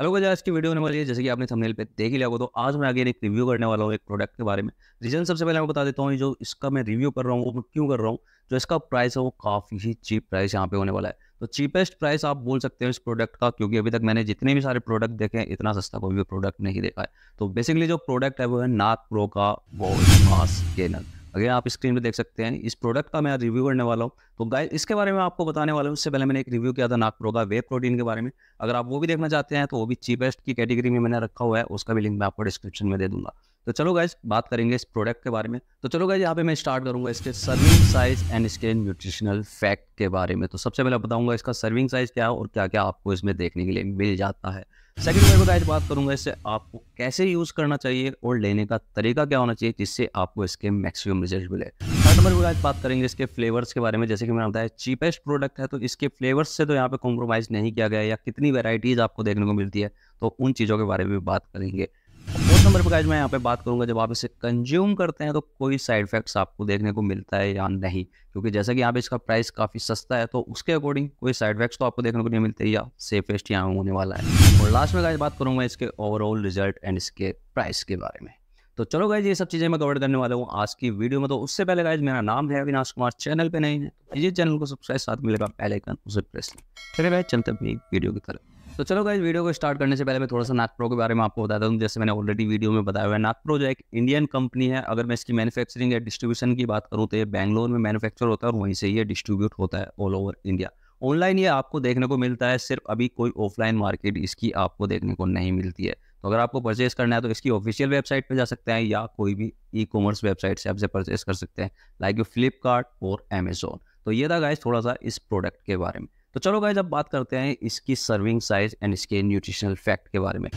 hello guys आज की video होने वाली है जैसे कि आपने थंबनेल पे देख ही लिया होगा तो आज मैं आगे एक रिव्यू करने वाला हूँ एक प्रोडक्ट के बारे में रीजन सबसे पहले मैं बता देता हूँ जो इसका मैं रिव्यू कर रहा हूँ वो क्यों कर रहा हूँ जो इसका प्राइस है वो काफ़ी ही चीप प्राइस यहाँ पे होने वाला है तो चीपेस्ट प्राइस आप बोल सकते हैं इस प्रोडक्ट का क्योंकि अभी तक मैंने जितने भी सारे प्रोडक्ट देखे हैं इतना सस्ता कोई भी प्रोडक्ट नहीं देखा है तो बेसिकली जो प्रोडक्ट है वो है नाक प्रो का वॉल मास्क स्कैनर अगर आप स्क्रीन पे देख सकते हैं इस प्रोडक्ट का मैं रिव्यू करने वाला हूँ तो गाइस इसके बारे में आपको बताने वाला हूँ उससे पहले मैंने एक रिव्यू किया था नागपुर का वे प्रोटीन के बारे में अगर आप वो भी देखना चाहते हैं तो वो भी चीपेस्ट की कैटेगरी में मैंने रखा हुआ है उसका भी लिंक मैं आपको डिस्क्रिप्शन में दे दूंगा तो चलो गाइज बात करेंगे इस प्रोडक्ट के बारे में तो चलो गाइज यहाँ पे मैं स्टार्ट करूंगा इसके सर्विंग साइज एंड इसके न्यूट्रिशनल फैक्ट के बारे में तो सबसे पहले बताऊंगा इसका सर्विंग साइज क्या है और क्या क्या आपको इसमें देखने के लिए मिल जाता है सेकंड में गाइज बात करूंगा इससे आपको कैसे यूज़ करना चाहिए और लेने का तरीका क्या होना चाहिए जिससे आपको इसके मैक्सिमम रिजल्ट मिले थर्ड नंबर पर गाइज बात करेंगे इसके फ्लेवर्स के बारे में जैसे कि मैंने बताया चीपेस्ट प्रोडक्ट है तो इसके फ्लेवर्स से तो यहाँ पे कॉम्प्रोमाइज़ नहीं किया गया या कितनी वेराइटीज़ आपको देखने को मिलती है तो उन चीज़ों के बारे में भी बात करेंगे नंबर पर गाइज मैं यहाँ पे बात करूंगा जब आप इसे कंज्यूम करते हैं तो कोई साइड इफेक्ट्स आपको देखने को मिलता है या नहीं क्योंकि जैसा कि यहाँ पे इसका प्राइस काफ़ी सस्ता है तो उसके अकॉर्डिंग कोई साइड इफेक्ट्स तो आपको देखने को नहीं मिलते या सेफेस्ट यहाँ होने वाला है और लास्ट में गाइज बात करूँगा इसके ओवरऑल रिजल्ट एंड इसके प्राइस के बारे में तो चलो गाइज ये सब चीज़ें मैं कवर करने वाला हूँ आज की वीडियो में तो उससे पहले गाइज मेरा नाम है अविनाश कुमार चैनल पर नहीं है ये चैनल को सब्सक्राइब साथ मिलेगा पहले कन उसे प्रेस चलिए भाई चलते अपनी वीडियो की तरफ तो चलो गाइज वीडियो को स्टार्ट करने से पहले मैं थोड़ा सा नाथ प्रो के बारे में आपको बताता हूँ जैसे मैंने ऑलरेडी वीडियो में बताया हुआ है नाथ प्रो जो एक इंडियन कंपनी है अगर मैं इसकी मैन्युफैक्चरिंग या डिस्ट्रीब्यूशन की बात करूँ तो ये बैंगलोर में मैन्युफैक्चर होता है और वहीं से ये डिस्ट्रीब्यूट होता है ऑल ओवर इंडिया ऑनलाइन ये आपको देखने को मिलता है सिर्फ अभी कोई ऑफलाइन मार्केट इसकी आपको देखने को नहीं मिलती है तो अगर आपको परचेस करना है तो इसकी ऑफिशियल वेबसाइट पर जा सकते हैं या कोई भी ई कॉमर्स वेबसाइट से आपसे परचेस कर सकते हैं लाइक फ्लिपकार्ट और अमेजोन तो ये था गाइज थोड़ा सा इस प्रोडक्ट के बारे में तो चलो गाइज अब बात करते हैं इसकी सर्विंग साइज एंड इसके न्यूट्रिशनल फैक्ट के बारे में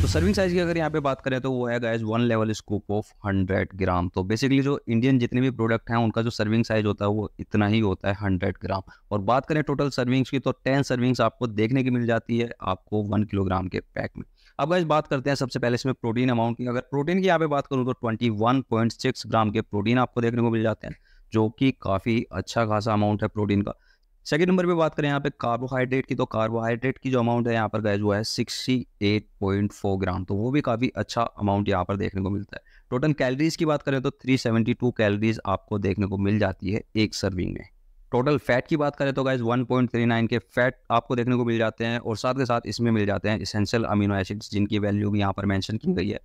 तो सर्विंग साइज की अगर यहाँ पे बात करें तो वो है guys one level scoop of hundred gram तो बेसिकली जो इंडियन जितने भी प्रोडक्ट हैं उनका जो सर्विंग साइज होता है वो इतना ही होता है हंड्रेड ग्राम और बात करें टोटल सर्विंग्स की तो टेन सर्विंग्स आपको देखने की मिल जाती है आपको वन किलोग्राम के पैक में अब गाइज बात करते हैं सबसे पहले इसमें प्रोटीन अमाउंट की अगर प्रोटीन की यहाँ पे बात करूँ तो twenty one point six gram के प्रोटीन आपको देखने को मिल जाते हैं जो कि काफ़ी अच्छा खासा अमाउंट है प्रोटीन का सेकेंड नंबर पे बात करें यहाँ पे कार्बोहाइड्रेट की तो कार्बोहाइड्रेट की जो अमाउंट है यहाँ पर गए हुआ है 68.4 ग्राम तो वो भी काफ़ी अच्छा अमाउंट यहाँ पर देखने को मिलता है टोटल कैलोरीज की बात करें तो 372 कैलोरीज आपको देखने को मिल जाती है एक सर्विंग में टोटल फैट की बात करें तो गाइज 1.39 के फैट आपको देखने को मिल जाते हैं और साथ के साथ इसमें मिल जाते हैं इसेंशियल अमीनो एसिड्स जिनकी वैल्यू भी यहाँ पर मेंशन की गई है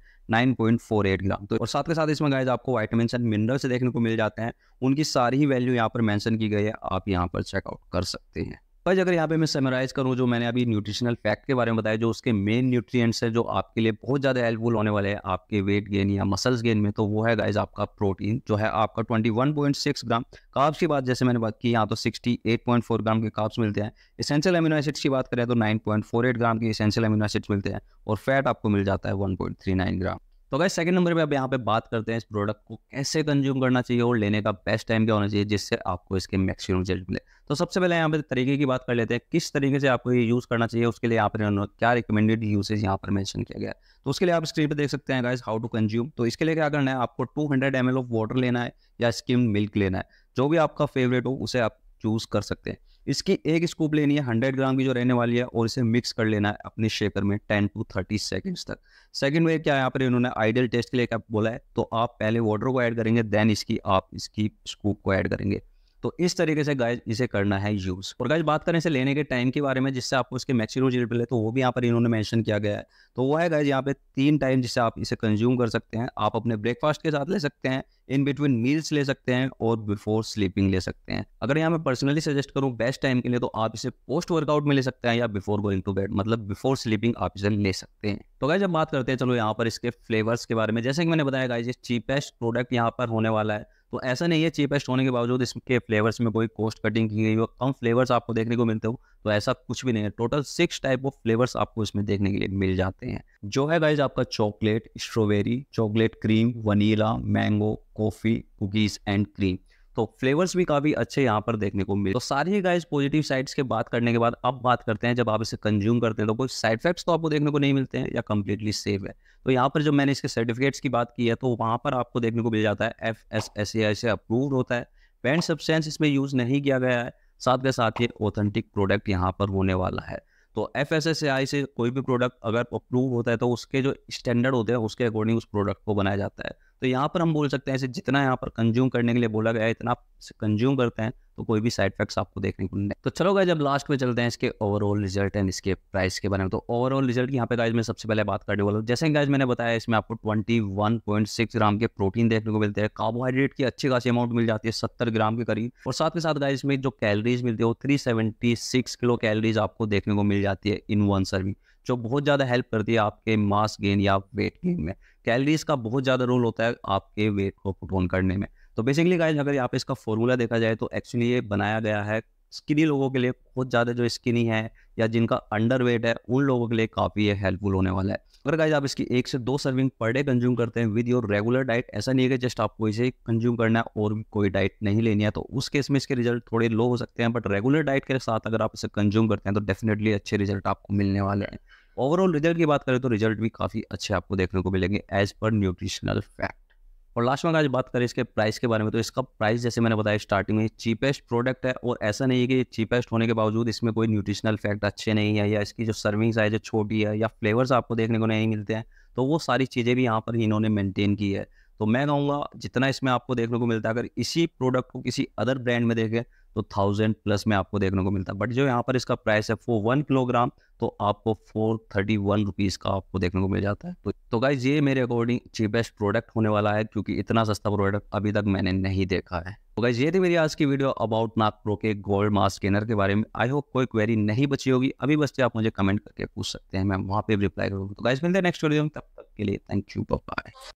9.48 ग्राम तो और साथ के साथ इसमें गाइज आपको वाइटामिन एंड मिनरल्स देखने को मिल जाते हैं उनकी सारी ही वैल्यू यहाँ पर मैंशन की गई है आप यहाँ पर चेकआउट कर सकते हैं पर अगर यहाँ पे मैं समराइज करूँ जो मैंने अभी न्यूट्रिशनल फैक्ट के बारे में बताया जो उसके मेन न्यूट्रिएंट्स हैं जो आपके लिए बहुत ज़्यादा हेल्पफुल होने वाले हैं आपके वेट गेन या मसल्स गेन में तो वो है गाइज आपका प्रोटीन जो है आपका 21.6 ग्राम काब्स की बात जैसे मैंने बात की यहाँ तो 68.4 ग्राम के काब्स मिलते हैं इसेंशियल अमीनो एसिड्स की बात करें तो नाइन ग्राम के इसेंशियल अमीनो एसिड्स मिलते हैं और फैट आपको मिल जाता है वन ग्राम तो अगर सेकंड नंबर पे अब यहाँ पे बात करते हैं इस प्रोडक्ट को कैसे कंज्यूम करना चाहिए और लेने का बेस्ट टाइम क्या होना चाहिए जिससे आपको इसके मैक्सिमम रिजल्ट मिले तो सबसे पहले यहाँ पे तरीके की बात कर लेते हैं किस तरीके से आपको ये यूज़ करना चाहिए उसके लिए यहाँ पर क्या रिकमेंडेड यूजेज यहाँ पर मैंशन किया गया तो उसके लिए आप स्क्रीन पर देख सकते हैं गाइज हाउ टू कंज्यूम तो इसके लिए क्या करना है आपको two hundred M L of water लेना है या स्किम मिल्क लेना है जो भी आपका फेवरेट हो उसे आप चूज़ कर सकते हैं इसकी एक स्कूप लेनी है हंड्रेड ग्राम की जो रहने वाली है और इसे मिक्स कर लेना है अपने शेकर में टेन टू थर्टी सेकेंड्स तक सेकेंड वे क्या यहाँ पर इन्होंने आइडियल टेस्ट के लिए क्या बोला है तो आप पहले वाटर को ऐड करेंगे देन इसकी आप इसकी स्कूप को ऐड करेंगे तो इस तरीके से गाइज इसे करना है यूज़ और गाइज बात करें इसे लेने के टाइम के बारे में जिससे आपको इसके मैक्सिमम रेट मिले तो वो भी यहाँ पर इन्होंने मैंशन किया गया है तो वो है गाइज यहाँ पे तीन टाइम जिससे आप इसे कंज्यूम कर सकते हैं आप अपने ब्रेकफास्ट के साथ ले सकते हैं इन बिटवीन मील्स ले सकते हैं और बिफोर स्लीपिंग ले सकते हैं अगर यहाँ मैं पर्सनली सजेस्ट करूँ बेस्ट टाइम के लिए तो आप इसे पोस्ट वर्कआउट में ले सकते हैं या बिफोर गोइंग टू बेड मतलब बिफोर स्लीपिंग आप इसे ले सकते हैं तो गाइज जब बात करते हैं चलो यहाँ पर इसके फ्लेवर्स के बारे में जैसे कि मैंने बताया गाइज ये चीपेस्ट प्रोडक्ट यहाँ पर होने वाला है तो ऐसा नहीं है चीपेस्ट होने के बावजूद इसके फ्लेवर्स में कोई कॉस्ट कटिंग की गई हो कम फ्लेवर्स आपको देखने को मिलते हो तो ऐसा कुछ भी नहीं है total six type of flavours आपको इसमें देखने के लिए मिल जाते हैं जो है गाइज आपका chocolate strawberry chocolate cream vanilla mango coffee cookies and cream तो फ्लेवर्स भी काफ़ी अच्छे यहाँ पर देखने को मिले तो सारी ही गाइस पॉजिटिव साइड्स के बात करने के बाद अब बात करते हैं जब आप इसे कंज्यूम करते हैं तो कोई साइड इफेक्ट्स तो आपको देखने को नहीं मिलते हैं या कम्प्लीटली सेफ है तो यहाँ पर जब मैंने इसके सर्टिफिकेट्स की बात की है तो वहाँ पर आपको देखने को मिल जाता है एफ एस एस ए से अप्रूव होता है पेंट सब्सटेंस इसमें यूज़ नहीं किया गया है साथ के साथ ये ऑथेंटिक प्रोडक्ट यहाँ पर होने वाला है तो एफ एस एस आई से कोई भी प्रोडक्ट अगर अप्रूव होता है तो उसके जो स्टैंडर्ड होते हैं उसके अकॉर्डिंग उस प्रोडक्ट को बनाया जाता है तो यहाँ पर हम बोल सकते हैं ऐसे जितना यहाँ पर कंज्यूम करने के लिए बोला गया है इतना आप कंज्यूम करते हैं तो कोई भी साइड इफेक्ट्स आपको देखने को नहीं तो चलो गए जब लास्ट में चलते हैं इसके ओवरऑल रिजल्ट एंड इसके प्राइस के बारे में तो ओवरऑल रिजल्ट यहाँ पे गाइज मैं सबसे पहले बात करने वाला हूँ जैसे गाइज मैंने बताया इसमें आपको सिक्स ग्राम के प्रोटीन देखने को मिलते हैं कार्बोहाइड्रेट की अच्छी खासी अमाउंट मिल जाती है सत्तर ग्राम के करीब और साथ के साथ गाय इसमें जो कैलरीज मिलती है वो थ्री किलो कैलरीज आपको देखने को मिल जाती है इन वन सर्विंग जो बहुत ज़्यादा हेल्प करती है आपके मास गेन या वेट गेन में कैलरीज का बहुत ज़्यादा रोल होता है आपके वेट को प्रोटोन करने में तो बेसिकली गाइज अगर यहाँ पे इसका फॉर्मूला देखा जाए तो एक्चुअली ये बनाया गया है स्किनी लोगों के लिए बहुत ज़्यादा जो स्किनी है या जिनका अंडर वेट है उन लोगों के लिए काफ़ी ये हेल्पफुल होने वाला है अगर गाइज आप इसकी एक से दो सर्विंग पर डे कंज्यूम करते हैं विद योर रेगुलर डाइट ऐसा नहीं है कि जस्ट आपको इसे कंज्यूम करना है और कोई डाइट नहीं लेनी है तो उस केस में इसके रिजल्ट थोड़े लो हो सकते हैं बट रेगुलर डाइट के साथ अगर आप इसे कंज्यूम करते हैं तो डेफिनेटली अच्छे रिजल्ट आपको मिलने वाले हैं ओवरऑल रिजल्ट की बात करें तो रिजल्ट भी काफ़ी अच्छे आपको देखने को मिलेंगे एज पर न्यूट्रिशनल फैक्ट और लास्ट में आज बात करें इसके प्राइस के बारे में तो इसका प्राइस जैसे मैंने बताया स्टार्टिंग में चीपेस्ट प्रोडक्ट है और ऐसा नहीं है कि चीपेस्ट होने के बावजूद इसमें कोई न्यूट्रिशनल फैक्ट अच्छे नहीं है या इसकी जो सर्विंग साइज है छोटी है या फ्लेवर्स आपको देखने को नहीं मिलते हैं तो वो सारी चीज़ें भी यहाँ पर इन्होंने मेनटेन की है तो मैं कहूँगा जितना इसमें आपको देखने को मिलता है अगर इसी प्रोडक्ट को किसी अदर ब्रांड में देखें तो थाउजेंड प्लस में आपको देखने को मिलता है बट जो यहाँ पर इसका प्राइस है फोर वन किलोग्राम तो आपको फोर थर्टी वन रुपीज़ का आपको देखने को मिल जाता है तो, तो गाइज ये मेरे अकॉर्डिंग चीपेस्ट प्रोडक्ट होने वाला है क्योंकि इतना सस्ता प्रोडक्ट अभी तक मैंने नहीं देखा है तो गाइज ये थी मेरी आज की वीडियो अबाउट नाक प्रो के गोल्ड मास्क स्कैनर के बारे में आई होप कोई क्वेरी नहीं बची होगी अभी बस आप मुझे कमेंट करके पूछ सकते हैं मैं वहाँ पे रिप्लाई करूँगा तो गाइज मिलते हैं नेक्स्ट वीडियो में तब तक के लिए थैंक यू बाय